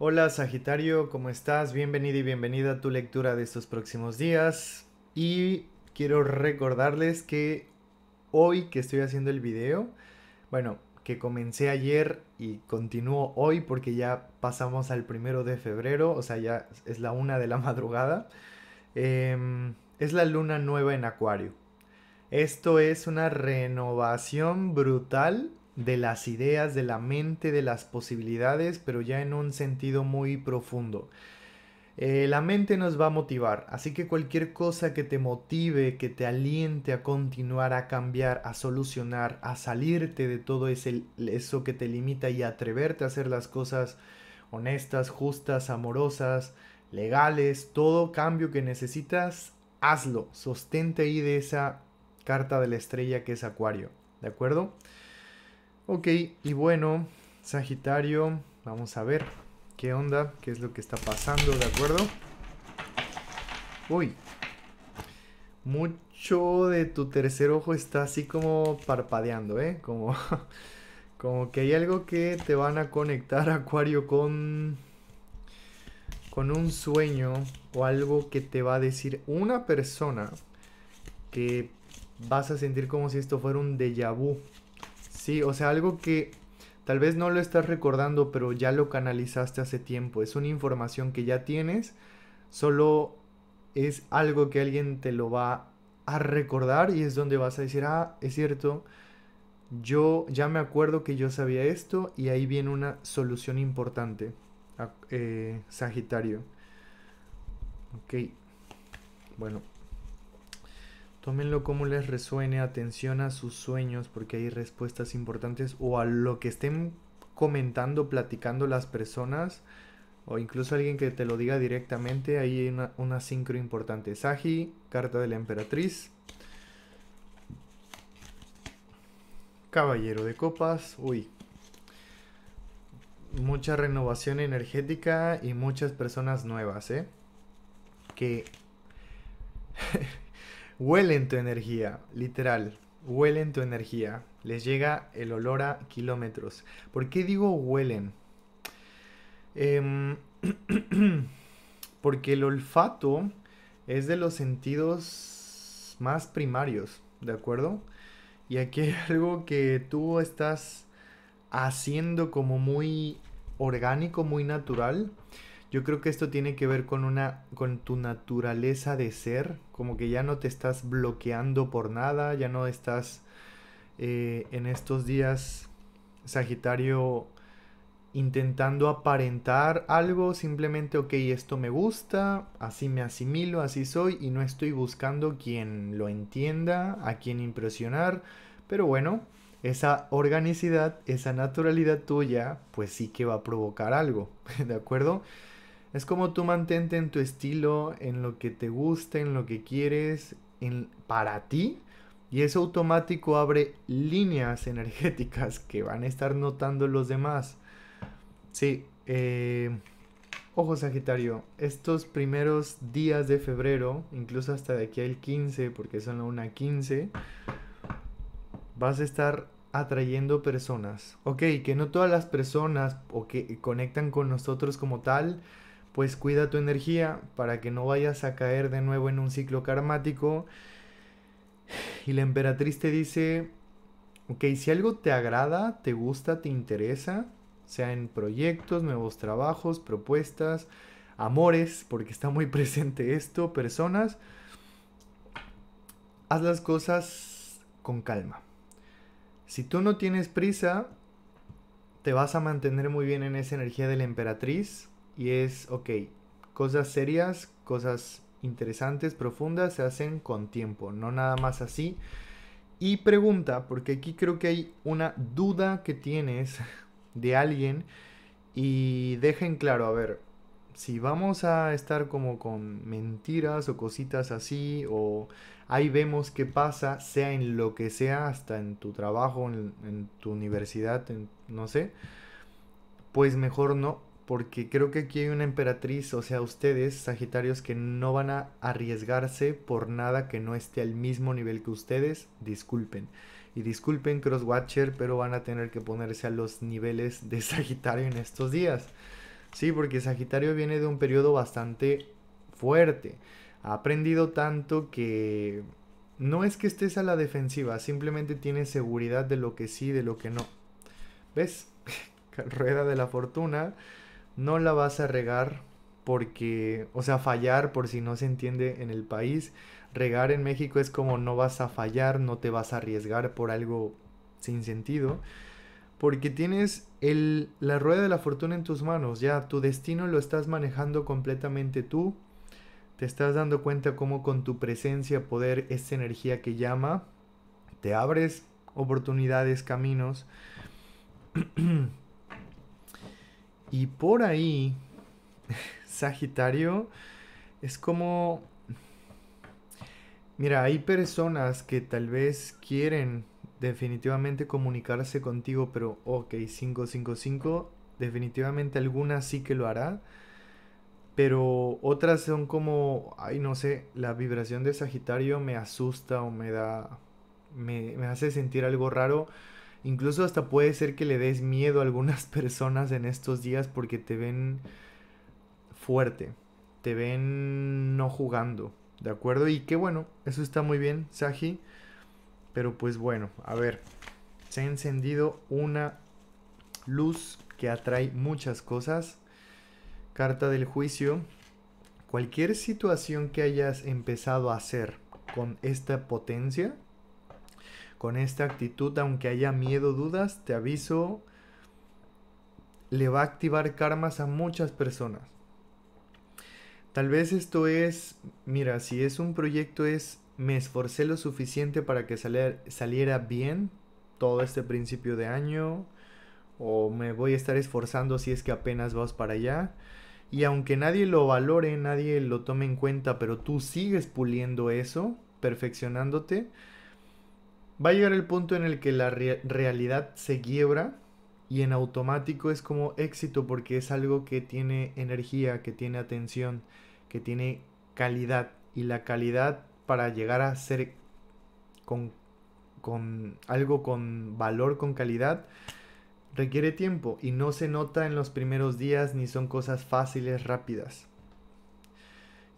Hola Sagitario, ¿cómo estás? Bienvenido y bienvenida a tu lectura de estos próximos días. Y quiero recordarles que hoy que estoy haciendo el video, bueno, que comencé ayer y continúo hoy porque ya pasamos al primero de febrero, o sea, ya es la una de la madrugada, em, es la luna nueva en Acuario. Esto es una renovación brutal de las ideas, de la mente, de las posibilidades, pero ya en un sentido muy profundo. Eh, la mente nos va a motivar, así que cualquier cosa que te motive, que te aliente a continuar, a cambiar, a solucionar, a salirte de todo eso que te limita y atreverte a hacer las cosas honestas, justas, amorosas, legales, todo cambio que necesitas, hazlo, sostente ahí de esa carta de la estrella que es Acuario, ¿de acuerdo? Ok, y bueno, Sagitario, vamos a ver qué onda, qué es lo que está pasando, ¿de acuerdo? Uy, mucho de tu tercer ojo está así como parpadeando, ¿eh? Como, como que hay algo que te van a conectar, Acuario, con, con un sueño o algo que te va a decir una persona que vas a sentir como si esto fuera un déjà vu, Sí, o sea, algo que tal vez no lo estás recordando, pero ya lo canalizaste hace tiempo. Es una información que ya tienes, solo es algo que alguien te lo va a recordar y es donde vas a decir, ah, es cierto, yo ya me acuerdo que yo sabía esto y ahí viene una solución importante, eh, Sagitario. Ok, bueno. Tómenlo como les resuene, atención a sus sueños porque hay respuestas importantes o a lo que estén comentando, platicando las personas o incluso alguien que te lo diga directamente, ahí hay una, una sincro importante. Sagi, carta de la emperatriz. Caballero de copas, uy. Mucha renovación energética y muchas personas nuevas, ¿eh? Que Huelen tu energía, literal. Huelen tu energía. Les llega el olor a kilómetros. ¿Por qué digo huelen? Em, porque el olfato es de los sentidos más primarios, ¿de acuerdo? Y aquí hay algo que tú estás haciendo como muy orgánico, muy natural. Yo creo que esto tiene que ver con una con tu naturaleza de ser, como que ya no te estás bloqueando por nada, ya no estás eh, en estos días Sagitario intentando aparentar algo, simplemente, ok, esto me gusta, así me asimilo, así soy, y no estoy buscando quien lo entienda, a quien impresionar, pero bueno, esa organicidad, esa naturalidad tuya, pues sí que va a provocar algo, ¿de acuerdo? Es como tú mantente en tu estilo, en lo que te gusta, en lo que quieres, en, para ti. Y eso automático abre líneas energéticas que van a estar notando los demás. Sí, eh, ojo Sagitario, estos primeros días de febrero, incluso hasta de aquí al 15, porque son la 1.15, vas a estar atrayendo personas. Ok, que no todas las personas o que conectan con nosotros como tal, pues cuida tu energía para que no vayas a caer de nuevo en un ciclo karmático. Y la emperatriz te dice, ok, si algo te agrada, te gusta, te interesa, sea en proyectos, nuevos trabajos, propuestas, amores, porque está muy presente esto, personas, haz las cosas con calma. Si tú no tienes prisa, te vas a mantener muy bien en esa energía de la emperatriz y es, ok, cosas serias, cosas interesantes, profundas, se hacen con tiempo, no nada más así. Y pregunta, porque aquí creo que hay una duda que tienes de alguien y dejen claro, a ver, si vamos a estar como con mentiras o cositas así, o ahí vemos qué pasa, sea en lo que sea, hasta en tu trabajo, en, tu universidad, no sé, pues mejor no, porque creo que aquí hay una emperatriz, o sea, ustedes, Sagitarios, que no van a arriesgarse por nada que no esté al mismo nivel que ustedes, disculpen. Y disculpen Crosswatcher, pero van a tener que ponerse a los niveles de Sagitario en estos días. Sí, porque Sagitario viene de un periodo bastante fuerte. Ha aprendido tanto que no es que estés a la defensiva, simplemente tienes seguridad de lo que sí, de lo que no. ¿Ves? Rueda de la fortuna no la vas a regar porque, o sea, fallar por si no se entiende en el país. Regar en México es como no vas a fallar, no te vas a arriesgar por algo sin sentido. Porque tienes el, la rueda de la fortuna en tus manos, ya tu destino lo estás manejando completamente tú. Te estás dando cuenta cómo con tu presencia, poder, esa energía que llama, te abres oportunidades, caminos. Y por ahí, Sagitario, es como... Mira, hay personas que tal vez quieren definitivamente comunicarse contigo, pero ok, 555, definitivamente alguna sí que lo hará, pero otras son como, ay, no sé, la vibración de Sagitario me asusta o me da, me hace sentir algo raro Incluso hasta puede ser que le des miedo a algunas personas en estos días porque te ven fuerte, te ven no jugando, ¿de acuerdo? Y qué bueno, eso está muy bien, Saji. Pero pues bueno, a ver, se ha encendido una luz que atrae muchas cosas. Carta del juicio. Cualquier situación que hayas empezado a hacer con esta potencia, con esta actitud, aunque haya miedo, dudas, te aviso, le va a activar karmas a muchas personas. Tal vez esto es, mira, si es un proyecto es, me esforcé lo suficiente para que saliera, saliera bien todo este principio de año, o me voy a estar esforzando si es que apenas vas para allá. Y aunque nadie lo valore, nadie lo tome en cuenta, pero tú sigues puliendo eso, perfeccionándote, va a llegar el punto en el que la realidad se quiebra y en automático es como éxito porque es algo que tiene energía, que tiene atención, que tiene calidad. Y la calidad para llegar a ser con algo con valor, con calidad, requiere tiempo y no se nota en los primeros días ni son cosas fáciles, rápidas.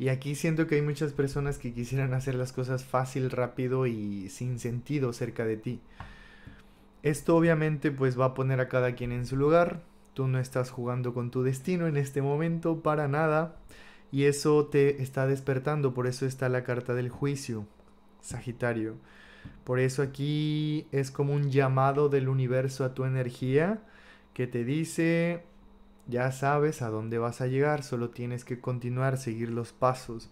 Y aquí siento que hay muchas personas que quisieran hacer las cosas fácil, rápido y sin sentido cerca de ti. Esto obviamente pues va a poner a cada quien en su lugar. Tú no estás jugando con tu destino en este momento para nada. Y eso te está despertando, por eso está la carta del juicio, Sagitario. Por eso aquí es como un llamado del universo a tu energía que te dice, ya sabes a dónde vas a llegar, solo tienes que continuar, seguir los pasos.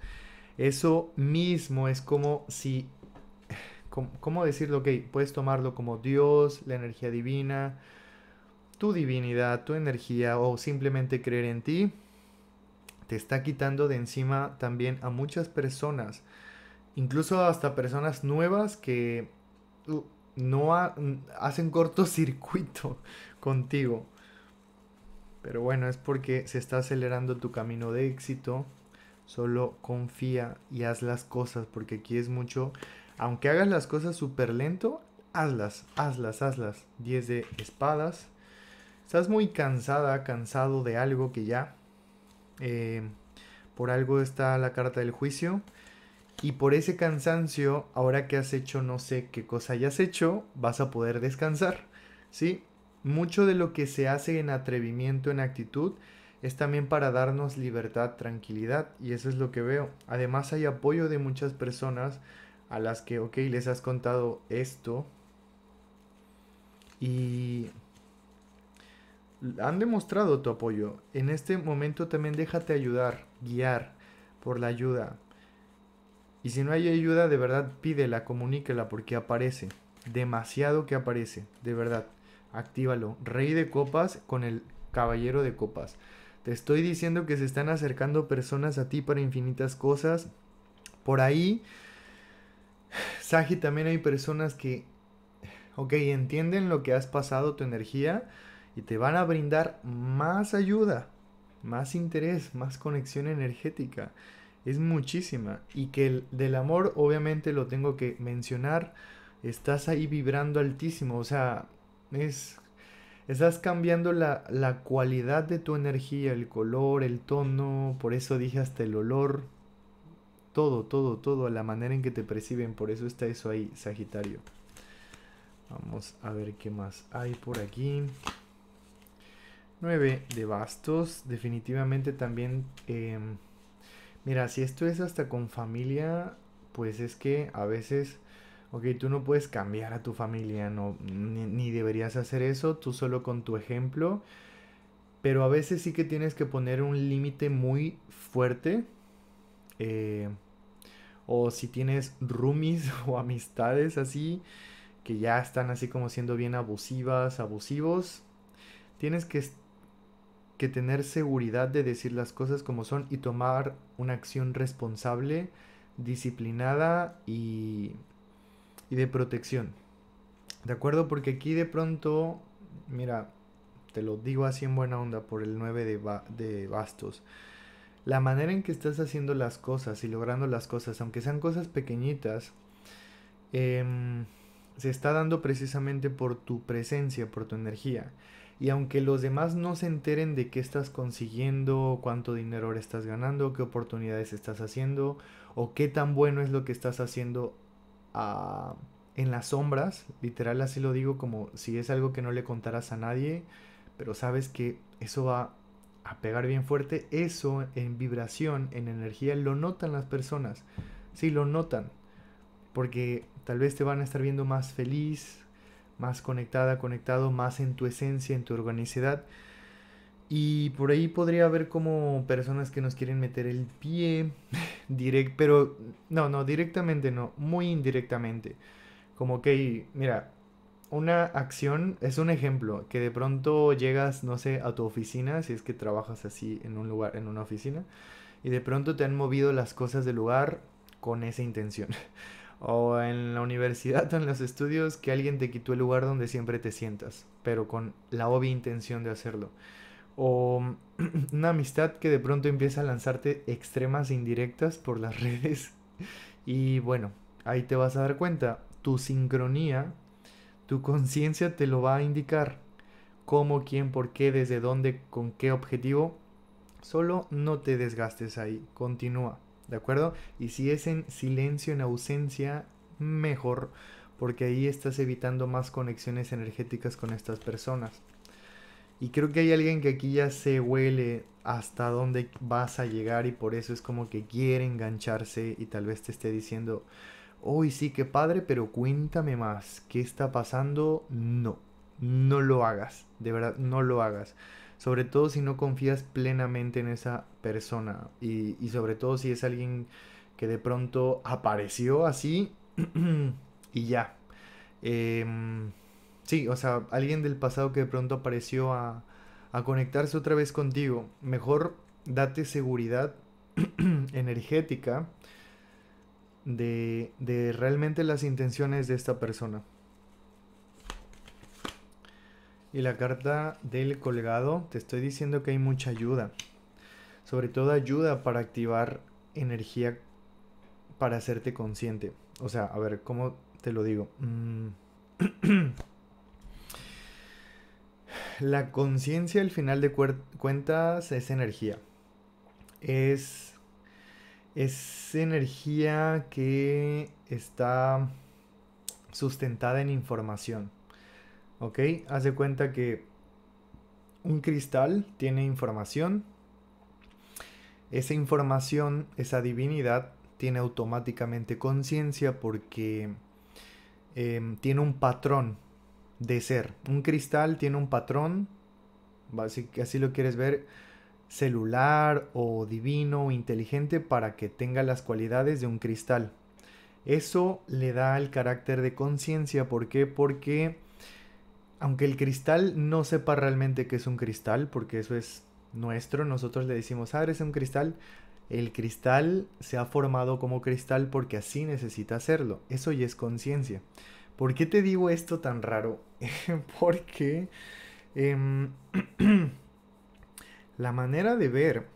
Eso mismo es como si... ¿Cómo decirlo? Ok, puedes tomarlo como Dios, la energía divina, tu divinidad, tu energía o simplemente creer en ti. Te está quitando de encima también a muchas personas, incluso hasta personas nuevas que uh, no hacen cortocircuito contigo. Pero bueno, es porque se está acelerando tu camino de éxito. Solo confía y haz las cosas, porque aquí es mucho. Aunque hagas las cosas súper lento, hazlas, hazlas, hazlas. 10 de espadas. Estás muy cansada, cansado de algo que ya. Eh, por algo está la carta del juicio. Y por ese cansancio, ahora que has hecho no sé qué cosa hayas hecho, vas a poder descansar. ¿Sí? Mucho de lo que se hace en atrevimiento, en actitud, es también para darnos libertad, tranquilidad, y eso es lo que veo. Además hay apoyo de muchas personas a las que, ok, les has contado esto, y han demostrado tu apoyo. En este momento también déjate ayudar, guiar por la ayuda. Y si no hay ayuda, de verdad pídela, comuníquela porque aparece. Demasiado que aparece, de verdad actívalo. Rey de copas con el caballero de copas. Te estoy diciendo que se están acercando personas a ti para infinitas cosas. Por ahí, Sagi, también hay personas que, ok, entienden lo que has pasado, tu energía, y te van a brindar más ayuda, más interés, más conexión energética. Es muchísima. Y que el, del amor, obviamente, lo tengo que mencionar. Estás ahí vibrando altísimo. O sea, es, estás cambiando la, cualidad de tu energía, el color, el tono, por eso dije hasta el olor. Todo, todo, todo, la manera en que te perciben. Por eso está eso ahí, Sagitario. Vamos a ver qué más hay por aquí. 9 de bastos. Definitivamente también... Em, mira, si esto es hasta con familia, pues es que a veces ok, tú no puedes cambiar a tu familia, no, ni, deberías hacer eso, tú solo con tu ejemplo, pero a veces sí que tienes que poner un límite muy fuerte. Eh, o si tienes roomies o amistades así, que ya están así como siendo bien abusivas, abusivos, tienes que, que tener seguridad de decir las cosas como son y tomar una acción responsable, disciplinada y y de protección. ¿De acuerdo? Porque aquí de pronto, mira, te lo digo así en buena onda por el 9 de, bastos. La manera en que estás haciendo las cosas y logrando las cosas, aunque sean cosas pequeñitas, em, se está dando precisamente por tu presencia, por tu energía. Y aunque los demás no se enteren de qué estás consiguiendo, cuánto dinero estás ganando, qué oportunidades estás haciendo o qué tan bueno es lo que estás haciendo en las sombras, literal así lo digo, como si es algo que no le contarás a nadie, pero sabes que eso va a pegar bien fuerte, eso en vibración, en energía, lo notan las personas, si lo notan, porque tal vez te van a estar viendo más feliz, más conectada, conectado, más en tu esencia, en tu organicidad, y por ahí podría haber como personas que nos quieren meter el pie, direct, pero no, no, directamente no, muy indirectamente. Como que, mira, una acción es un ejemplo, que de pronto llegas, no sé, a tu oficina, si es que trabajas así en un lugar, en una oficina, y de pronto te han movido las cosas del lugar con esa intención. O en la universidad o en los estudios, que alguien te quitó el lugar donde siempre te sientas, pero con la obvia intención de hacerlo o mm, una amistad que de pronto empieza a lanzarte extremas indirectas por las redes y bueno, ahí te vas a dar cuenta, tu sincronía, tu conciencia te lo va a indicar cómo, quién, por qué, desde dónde, con qué objetivo. Solo no te desgastes ahí, continúa, ¿de acuerdo? Y si es en silencio, en ausencia, mejor, porque ahí estás evitando más conexiones energéticas con estas personas. Y creo que hay alguien que aquí ya se huele hasta dónde vas a llegar y por eso es como que quiere engancharse y tal vez te esté diciendo, hoy sí, qué padre, pero cuéntame más, ¿qué está pasando? No, no lo hagas, de verdad, no lo hagas. Sobre todo si no confías plenamente en esa persona y, sobre todo si es alguien que de pronto apareció así y ya. Em, Sí, o sea, alguien del pasado que de pronto apareció a, conectarse otra vez contigo. Mejor date seguridad energética de, realmente las intenciones de esta persona. Y la carta del colgado, te estoy diciendo que hay mucha ayuda. Sobre todo ayuda para activar energía para hacerte consciente. O sea, a ver, ¿cómo te lo digo? Mm. la conciencia al final de cuentas es energía. Es, es energía que está sustentada en información. ¿Ok? Haz cuenta que un cristal tiene información. Esa información, esa divinidad, tiene automáticamente conciencia porque em, tiene un patrón de ser. Un cristal tiene un patrón, así, así lo quieres ver, celular o divino o inteligente para que tenga las cualidades de un cristal. Eso le da el carácter de conciencia. ¿Por qué? Porque aunque el cristal no sepa realmente que es un cristal, porque eso es nuestro, nosotros le decimos, ah, eres un cristal, el cristal se ha formado como cristal porque así necesita hacerlo. Eso ya es conciencia. ¿Por qué te digo esto tan raro? Porque em, la manera de ver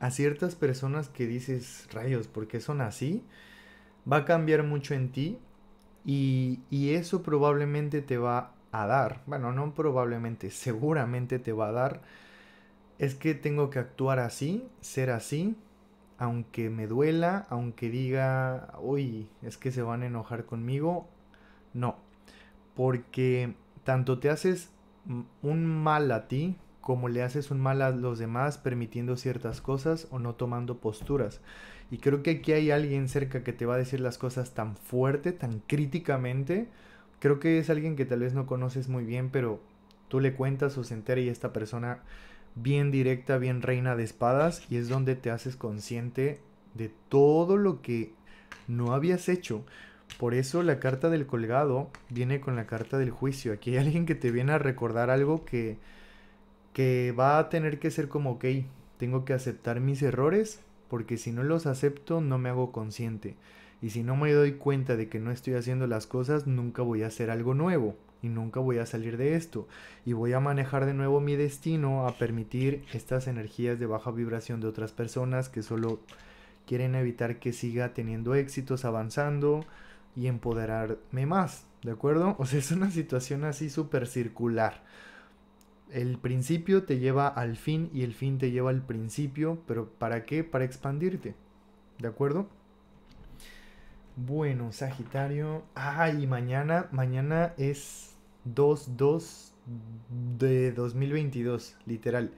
a ciertas personas que dices, rayos, porque son así? Va a cambiar mucho en ti y, y eso probablemente te va a dar, bueno, no probablemente, seguramente te va a dar, es que tengo que actuar así, ser así, aunque me duela, aunque diga, uy, es que se van a enojar conmigo, no, porque tanto te haces un mal a ti como le haces un mal a los demás permitiendo ciertas cosas o no tomando posturas. Y creo que aquí hay alguien cerca que te va a decir las cosas tan fuerte, tan críticamente. Creo que es alguien que tal vez no conoces muy bien, pero tú le cuentas o se entera y esta persona bien directa, bien reina de espadas y es donde te haces consciente de todo lo que no habías hecho. Por eso la carta del colgado viene con la carta del juicio. Aquí hay alguien que te viene a recordar algo que, que va a tener que ser como, ok, tengo que aceptar mis errores porque si no los acepto no me hago consciente. Y si no me doy cuenta de que no estoy haciendo las cosas, nunca voy a hacer algo nuevo y nunca voy a salir de esto. Y voy a manejar de nuevo mi destino a permitir estas energías de baja vibración de otras personas que solo quieren evitar que siga teniendo éxitos, avanzando, y empoderarme más, ¿de acuerdo? O sea, es una situación así súper circular. El principio te lleva al fin y el fin te lleva al principio, pero ¿para qué? Para expandirte, ¿de acuerdo? Bueno, Sagitario. ay mañana, mañana es 2-2 de 2022, literal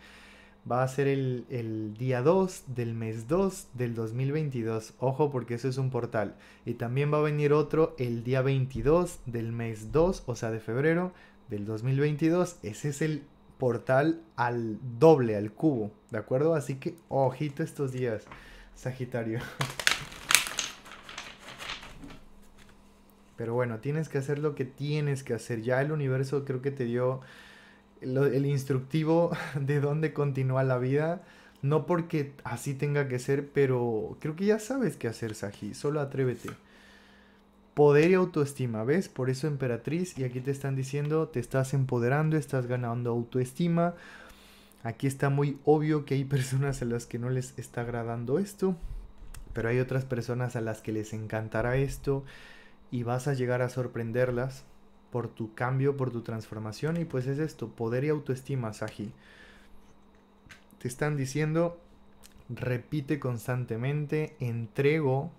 va a ser el, día 2 del mes 2 del 2022. Ojo porque eso es un portal. Y también va a venir otro el día 22 del mes 2, o sea, de febrero del 2022. Ese es el portal al doble, al cubo, ¿de acuerdo? Así que ojito estos días, Sagitario. Pero bueno, tienes que hacer lo que tienes que hacer. Ya el universo creo que te dio el instructivo de dónde continúa la vida. No porque así tenga que ser, pero creo que ya sabes qué hacer, Saji. Solo atrévete. Poder y autoestima, ¿ves? Por eso emperatriz, y aquí te están diciendo, te estás empoderando, estás ganando autoestima. Aquí está muy obvio que hay personas a las que no les está agradando esto, pero hay otras personas a las que les encantará esto y vas a llegar a sorprenderlas por tu cambio, por tu transformación. Y pues es esto, poder y autoestima, Saji. Te están diciendo, repite constantemente, entrego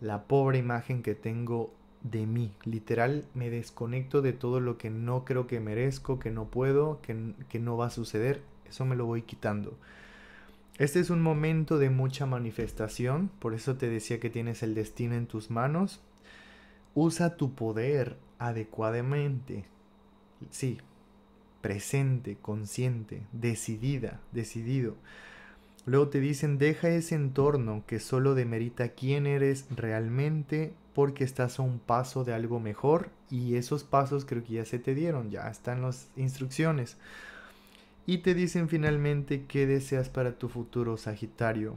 la pobre imagen que tengo de mí. Literal, me desconecto de todo lo que no creo que merezco, que no puedo, que, que no va a suceder. Eso me lo voy quitando. Este es un momento de mucha manifestación, por eso te decía que tienes el destino en tus manos. Usa tu poder, adecuadamente, sí, presente, consciente, decidida, decidido. Luego te dicen, deja ese entorno que solo demerita quién eres realmente porque estás a un paso de algo mejor y esos pasos creo que ya se te dieron, ya están las instrucciones. Y te dicen finalmente qué deseas para tu futuro, Sagitario.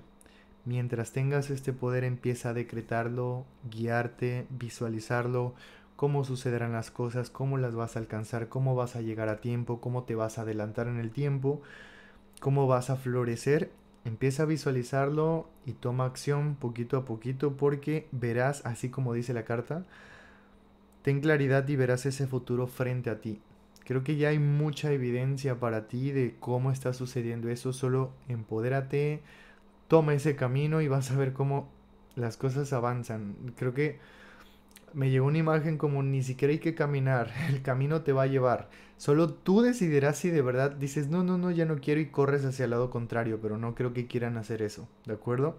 Mientras tengas este poder empieza a decretarlo, guiarte, visualizarlo, cómo sucederán las cosas, cómo las vas a alcanzar, cómo vas a llegar a tiempo, cómo te vas a adelantar en el tiempo, cómo vas a florecer. Empieza a visualizarlo y toma acción poquito a poquito porque verás, así como dice la carta, ten claridad y verás ese futuro frente a ti. Creo que ya hay mucha evidencia para ti de cómo está sucediendo eso, solo empodérate, toma ese camino y vas a ver cómo las cosas avanzan. Creo que me llegó una imagen como ni siquiera hay que caminar, el camino te va a llevar. Solo tú decidirás si de verdad dices, no, no, no, ya no quiero y corres hacia el lado contrario, pero no creo que quieran hacer eso, ¿de acuerdo?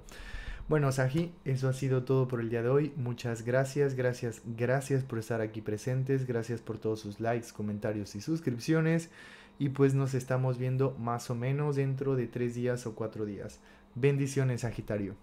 Bueno, Saji, eso ha sido todo por el día de hoy. Muchas gracias, gracias, gracias por estar aquí presentes, gracias por todos sus likes, comentarios y suscripciones. Y pues nos estamos viendo más o menos dentro de tres días o cuatro días. Bendiciones, Sagitario.